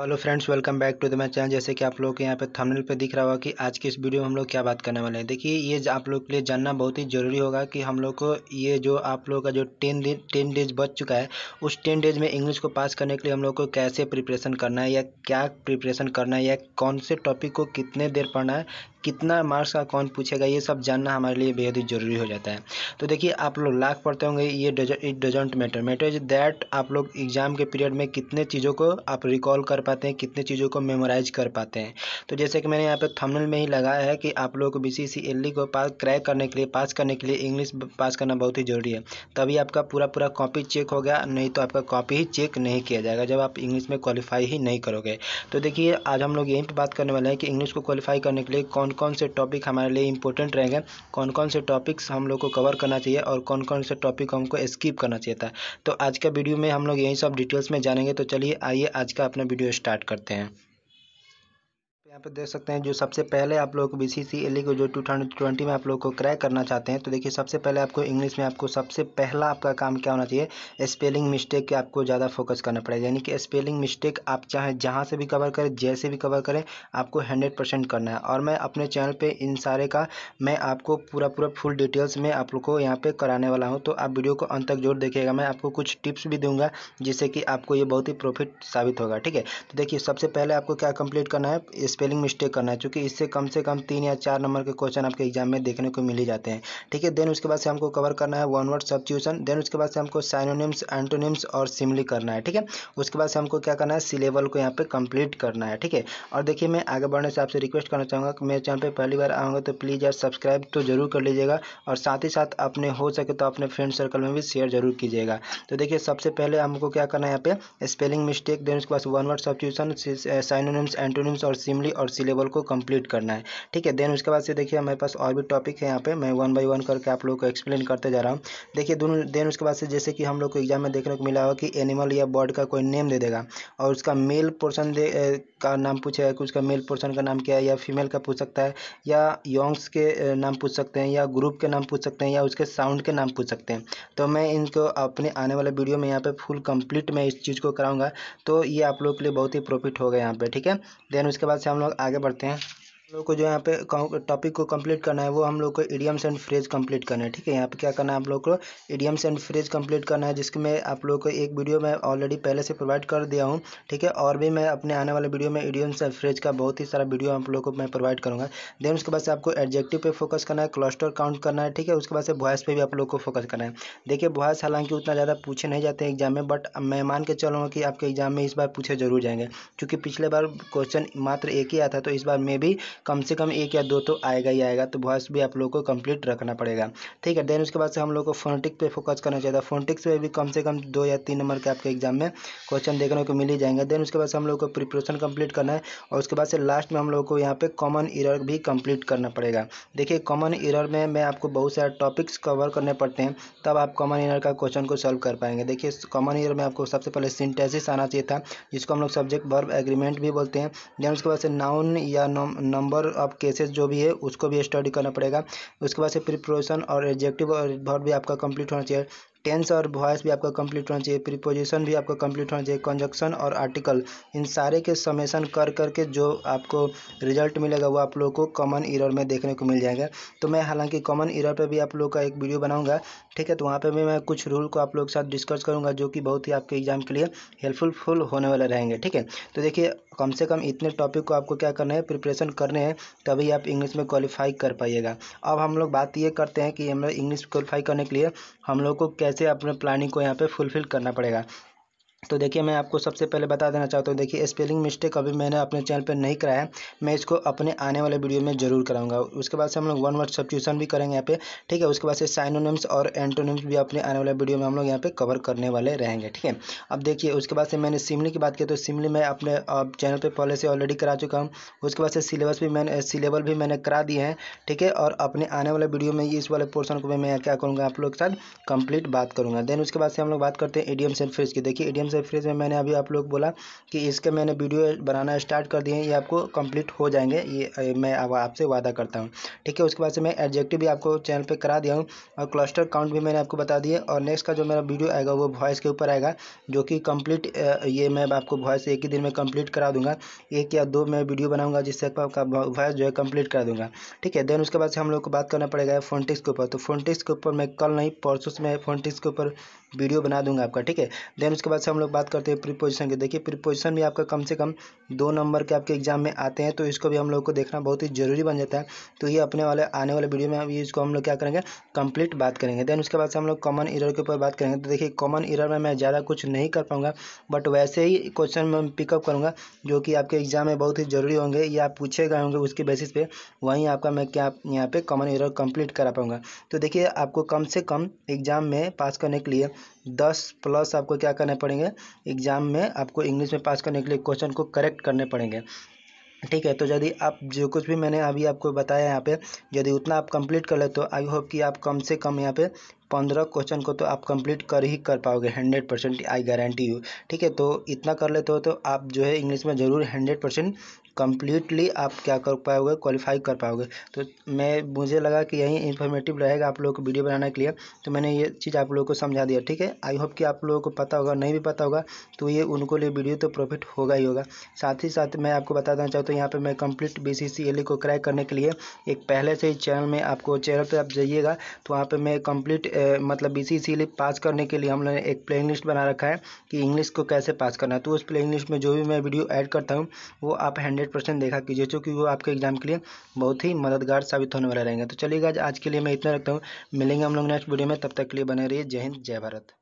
hello friends welcome back to the my channel जैसे कि आप लोग के यहाँ पे थंबनेल पे दिख रहा होगा कि आज की इस वीडियो में हम लोग क्या बात करने वाले हैं देखिए ये आप लोग के लिए जानना बहुत ही ज़रूरी होगा कि हम लोग को ये जो आप लोग का जो टेन टेन डेज बच चुका है उस टेन डेज में इंग्लिश को पास करने के लिए हम लोग को कैसे प्रिपरेशन करना है या क्या प्रिपरेशन करना है या कौन से टॉपिक को कितने देर पढ़ना है कितना मार्क्स का कौन पूछेगा ये सब जानना हमारे लिए बेहद ही ज़रूरी हो जाता है तो देखिए आप लोग लाख पढ़ते होंगे ये it doesn't matter matter is that आप लोग एग्ज़ाम के पीरियड में कितने चीज़ों को आप रिकॉल कर पाते हैं कितने चीज़ों को मेमोराइज कर पाते हैं तो जैसे कि मैंने यहाँ पे थंबनेल में ही लगाया है कि आप लोगों को बी सी को पास क्रैक करने के लिए पास करने के लिए इंग्लिश पास करना बहुत ही ज़रूरी है तभी आपका पूरा पूरा कॉपी चेक गया नहीं तो आपका कॉपी ही चेक नहीं किया जाएगा जब आप इंग्लिश में क्वालिफाई ही नहीं करोगे तो देखिए आज हम लोग यहीं पर बात करने वाले हैं कि इंग्लिश को क्वालिफाई करने के लिए कौन कौन से टॉपिक हमारे लिए इंपॉर्टेंट रहेंगे कौन कौन से टॉपिक्स हम लोग को कवर करना चाहिए और कौन कौन से टॉपिक हमको स्किप करना चाहिए था तो आज का वीडियो में हम लोग यही सब डिटेल्स में जानेंगे तो चलिए आइए आज का अपना वीडियो स्टार्ट करते हैं यहाँ पे देख सकते हैं जो सबसे पहले आप लोग बी सी सी एल को जो टू थाउजेंड ट्वेंटी में आप लोग को क्रैक करना चाहते हैं तो देखिए सबसे पहले आपको इंग्लिश में आपको सबसे पहला आपका काम क्या होना चाहिए स्पेलिंग मिस्टेक के आपको ज़्यादा फोकस करना पड़ेगा यानी कि स्पेलिंग मिस्टेक आप चाहे जहाँ से भी कवर करें जैसे भी कवर करें आपको हंड्रेड परसेंट करना है और मैं अपने चैनल पर इन सारे का मैं आपको पूरा पूरा फुल डिटेल्स में आप लोग को यहाँ पर कराने वाला हूँ तो आप वीडियो को अंत तक जोर देखिएगा मैं आपको कुछ टिप्स भी दूंगा जिससे कि आपको ये बहुत ही प्रॉफिट साबित होगा ठीक है तो देखिए सबसे पहले आपको क्या कम्प्लीट करना है स्पेलिंग मिस्टेक करना है चूँकि इससे कम से कम तीन या चार नंबर के क्वेश्चन आपके एग्जाम में देखने को मिल ही जाते हैं ठीक है देन उसके बाद से हमको कवर करना है वन वर्ड ट्यूशन देन उसके बाद से हमको साइनोनिम्स एंटोनिम्स और सिमली करना है ठीक है उसके बाद से हमको क्या करना है सिलेबल को यहाँ पर कंप्लीट करना है ठीक है और देखिए मैं आगे बढ़ने से आपसे रिक्वेस्ट करना चाहूँगा कि मेरे चैनल पर पहली बार आऊँगा तो प्लीज़ यार सब्सक्राइब तो जरूर कर लीजिएगा और साथ ही साथ अपने हो सके तो अपने फ्रेंड सर्कल में भी शेयर जरूर कीजिएगा तो देखिए सबसे पहले हमको क्या करना है यहाँ पे स्पेलिंग मिस्टेक देन उसके बाद one word substitution synonyms antonyms और सिमली थ्योरी और सिलेबल को कंप्लीट करना है ठीक है देन उसके बाद से देखिए हमारे पास और भी टॉपिक है यहाँ पे मैं वन बाई वन करके आप लोग को एक्सप्लेन करते जा रहा हूँ देखिए दोनों देन उसके बाद से जैसे कि हम लोग को एग्जाम में देखने को मिला हो कि एनिमल या बर्ड का कोई नेम दे देगा और उसका मेल पोर्सन का नाम पूछेगा कि उसका मेल पोर्सन का नाम क्या है या फीमेल का पूछ सकता है या यंग्स के नाम पूछ सकते हैं या ग्रुप के नाम पूछ सकते हैं या उसके साउंड के नाम पूछ सकते हैं तो मैं इनको अपने आने वाले वीडियो में यहाँ पे फुल कंप्लीट मैं इस चीज़ को कराऊंगा तो ये आप लोग के लिए बहुत ही प्रॉफिट होगा यहाँ पे ठीक है देन उसके बाद से हम हम लोग आगे बढ़ते हैं हम लोग को जो यहाँ पे टॉपिक को कंप्लीट करना है वो हम लोग को इडियम्स एंड फ्रेज कंप्लीट करना है ठीक है यहाँ पे क्या करना है आप लोग को इडियम्स एंड फ्रेज कंप्लीट करना है जिसके मैं आप लोग को एक वीडियो मैं ऑलरेडी पहले से प्रोवाइड कर दिया हूँ ठीक है और भी मैं अपने आने वाले वीडियो में इडियम्स एंड फ्रेज का बहुत ही सारा वीडियो आप लोग को मैं प्रोवाइड करूँगा देन उसके बाद से आपको एडजेक्टिव पे फोकस करना है क्लस्टर काउंट करना है ठीक है उसके बाद से वॉयस पर भी आप लोग को फोकस करना है देखिए वॉयस हालांकि उतना ज़्यादा पूछे नहीं जाते हैं एग्जाम में बट मैं मान के चलूँगा कि आपके एग्जाम में इस बार पूछे जरूर जाएंगे क्योंकि पिछले बार क्वेश्चन मात्र एक ही आता था तो इस बार में भी कम से कम एक या दो तो आएगा ही आएगा तो वॉइस भी आप लोग को कंप्लीट रखना पड़ेगा ठीक है देन उसके बाद से हम लोग को फोनटिक्स पे फोकस करना चाहिए फोनटिक्स पे भी कम से कम दो या तीन नंबर के आपके एग्जाम में क्वेश्चन देखने को मिल ही जाएंगे देन उसके बाद से हम लोग को प्रिपरेशन कंप्लीट करना है और उसके बाद से लास्ट में हम लोग को यहाँ पे कॉमन ईरर भी कंप्लीट करना पड़ेगा देखिए कॉमन ईरर में मैं आपको बहुत सारे टॉपिक्स कवर करने पड़ते हैं तब आप कॉमन ईरर का क्वेश्चन को सॉल्व कर पाएंगे देखिए कॉमन ईयर में आपको सबसे पहले सिंटेसिस आना चाहिए था जिसको हम लोग सब्जेक्ट वर्ब एग्रीमेंट भी बोलते हैं देन उसके बाद से नाउन या नंबर नंबर ऑफ केसेस जो भी है उसको भी स्टडी करना पड़ेगा उसके बाद से प्रिपरेशन और एडजेक्टिव और भी आपका कंप्लीट होना चाहिए टेंस और वॉयस भी आपका कंप्लीट होना चाहिए प्रीपोजिशन भी आपका कंप्लीट होना चाहिए कंजक्शन और आर्टिकल इन सारे के समेसन कर करके जो आपको रिजल्ट मिलेगा वो आप लोगों को कॉमन ईरर में देखने को मिल जाएगा तो मैं हालांकि कॉमन ईरर पर भी आप लोग का एक वीडियो बनाऊँगा ठीक है तो वहाँ पर भी मैं कुछ रूल को आप लोगों के साथ डिस्कस करूँगा जो कि बहुत ही आपके एग्जाम के लिए हेल्पफुल होने वाले रहेंगे ठीक है तो देखिए कम से कम इतने टॉपिक को आपको क्या करना है प्रिपरेशन करने हैं तभी आप इंग्लिश में क्वालिफाई कर पाइएगा अब हम लोग बात ये करते हैं कि हम लोग इंग्लिश क्वालिफाई करने के लिए हम लोग को क्या कैसे अपने प्लानिंग को यहाँ पे फुलफिल करना पड़ेगा तो देखिए मैं आपको सबसे पहले बता देना चाहता हूँ देखिए स्पेलिंग मिस्टेक अभी मैंने अपने चैनल पर नहीं कराया है मैं इसको अपने आने वाले वीडियो में जरूर कराऊंगा उसके बाद से हम लोग वन वर्ड सब्ट्यूशन भी करेंगे यहाँ पे ठीक है उसके बाद से साइनोनिम्स और एंटोनिम्स भी अपने आने वाले वीडियो में हम लोग यहाँ पे कवर करने वाले रहेंगे ठीक है अब देखिए उसके बाद से मैंने सिमली की बात की तो सिमली मैं अपने चैनल पर पहले से ऑलरेडी करा चुका हूँ उसके बाद से सिलेबस भी मैंने सिलेबल भी मैंने करा दिए हैं ठीक है और अपने आने वाले वीडियो में इस वाले पोर्सन को मैं क्या करूँगा आप लोग के साथ कंप्लीट बात करूँगा देन उसके बाद से हम लोग बात करते हैं एडियम सेल्फ की देखिए एडीएम गेम्स है में मैंने अभी आप लोग बोला कि इसके मैंने वीडियो बनाना स्टार्ट कर दिए हैं ये आपको कंप्लीट हो जाएंगे ये मैं अब आपसे वादा करता हूँ ठीक है उसके बाद से मैं एडजेक्टिव भी आपको चैनल पर करा दिया हूँ और क्लस्टर काउंट भी मैंने आपको बता दिए और नेक्स्ट का जो मेरा वीडियो आएगा वो वॉइस के ऊपर आएगा जो कि कम्प्लीट ये मैं आपको वॉइस एक ही दिन में कम्प्लीट करा दूंगा एक या दो मैं वीडियो बनाऊंगा जिससे आपका वॉइस जो है कम्प्लीट करा दूंगा ठीक है देन उसके बाद से हम लोग को बात करना पड़ेगा फोनटिक्स के ऊपर तो फोनटिक्स के ऊपर मैं कल नहीं परसों से मैं फोनटिक्स के ऊपर वीडियो बना दूंगा आपका ठीक है देन उसके बाद से हम लोग बात करते हैं प्रीपोजिशन की देखिए प्रीपोजिशन भी आपका कम से कम दो नंबर के आपके एग्जाम में आते हैं तो इसको भी हम लोग को देखना बहुत ही जरूरी बन जाता है तो ये अपने वाले आने वाले वीडियो में इसको हम लोग क्या करेंगे कंप्लीट बात करेंगे देन उसके बाद से हम लोग कॉमन ईरर के ऊपर बात करेंगे तो देखिए कॉमन ईरर में मैं ज़्यादा कुछ नहीं कर पाऊंगा बट वैसे ही क्वेश्चन में पिकअप करूँगा जो कि आपके एग्जाम में बहुत ही जरूरी होंगे या आप पूछे गए होंगे उसके बेसिस पे वहीं आपका मैं क्या यहाँ पे कॉमन एरर कंप्लीट करा पाऊँगा तो देखिए आपको कम से कम एग्ज़ाम में पास करने के लिए दस प्लस आपको क्या करने पड़ेंगे है एग्ज़ाम में आपको इंग्लिश में पास करने के लिए क्वेश्चन को करेक्ट करने पड़ेंगे ठीक है तो यदि आप जो कुछ भी मैंने अभी आपको बताया यहाँ पे यदि उतना आप कंप्लीट कर ले तो आई होप कि आप कम से कम यहाँ पे पंद्रह क्वेश्चन को तो आप कंप्लीट कर ही कर पाओगे hundred percent I guarantee you ठीक है तो इतना कर लेते हो तो आप जो है इंग्लिश में ज़रूर हंड्रेड परसेंट कम्प्लीटली आप क्या कर पाओगे क्वालिफाई कर पाओगे तो मैं मुझे लगा कि यही इन्फॉर्मेटिव रहेगा आप लोगों को वीडियो बनाने के लिए तो मैंने ये चीज़ आप लोगों को समझा दिया ठीक है आई होप कि आप लोगों को पता होगा नहीं भी पता होगा तो ये उनको लिए वीडियो तो प्रॉफिट होगा ही होगा साथ ही साथ मैं आपको बताना चाहता हूँ यहाँ पर मैं कम्प्लीट बी e को क्रैक करने के लिए एक पहले से ही चैनल में आपको चैनल पर आप जाइएगा तो वहाँ पर मैं कम्प्लीट मतलब बी पास e करने के लिए हम लोगों ने एक प्लेइंग लिस्ट बना रखा है कि इंग्लिश को कैसे पास करना है तो उस प्लेइंग लिस्ट में जो भी मैं वीडियो ऐड करता हूँ वो आप हैंडल हंड्रेड परसेंट देखा कीजिए क्योंकि वो आपके एग्जाम के लिए बहुत ही मददगार साबित होने वाले रहेंगे तो चलिएगा आज के लिए मैं इतना रखता हूँ मिलेंगे हम लोग नेक्स्ट वीडियो में तब तक के लिए बने रहिए जय हिंद जय भारत